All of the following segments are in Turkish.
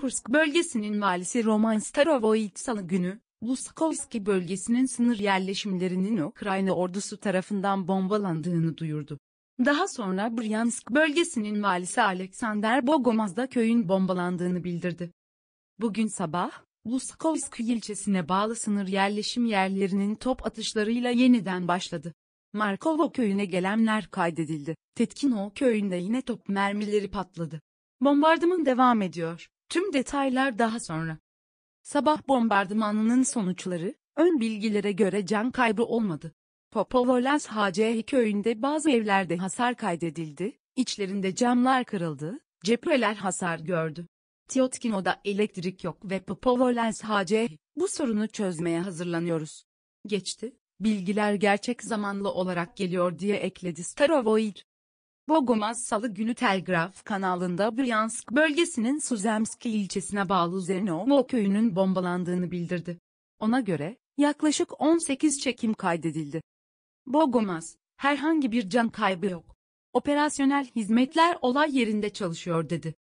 Kursk bölgesinin valisi Roman Starovoy salı günü, Luskovski bölgesinin sınır yerleşimlerinin Ukrayna ordusu tarafından bombalandığını duyurdu. Daha sonra Bryansk bölgesinin valisi Alexander Bogomaz da köyün bombalandığını bildirdi. Bugün sabah, Luskovsk ilçesine bağlı sınır yerleşim yerlerinin top atışlarıyla yeniden başladı. Markovo köyüne gelenler kaydedildi. Tetkino köyünde yine top mermileri patladı. Bombardıman devam ediyor. Tüm detaylar daha sonra. Sabah bombardımanının sonuçları, ön bilgilere göre can kaybı olmadı. Popovolens HCH köyünde bazı evlerde hasar kaydedildi, içlerinde camlar kırıldı, cepheler hasar gördü. Tiotkino'da elektrik yok ve Popovolens HCH, bu sorunu çözmeye hazırlanıyoruz. Geçti, bilgiler gerçek zamanlı olarak geliyor diye ekledi Starovoid. Bogomaz Salı günü Telgraf kanalında Bryansk bölgesinin Suzemski ilçesine bağlı Zenovo köyünün bombalandığını bildirdi. Ona göre, yaklaşık 18 çekim kaydedildi. Bogomaz, herhangi bir can kaybı yok. Operasyonel hizmetler olay yerinde çalışıyor dedi.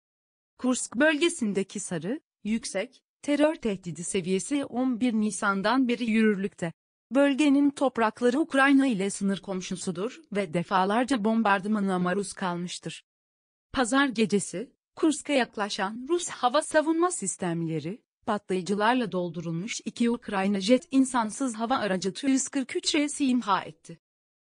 Kursk bölgesindeki sarı, yüksek, terör tehdidi seviyesi 11 Nisan'dan beri yürürlükte. Bölgenin toprakları Ukrayna ile sınır komşusudur ve defalarca bombardımana maruz kalmıştır. Pazar gecesi, Kursk'a yaklaşan Rus hava savunma sistemleri, patlayıcılarla doldurulmuş iki Ukrayna jet insansız hava aracı Tu-143 imha etti.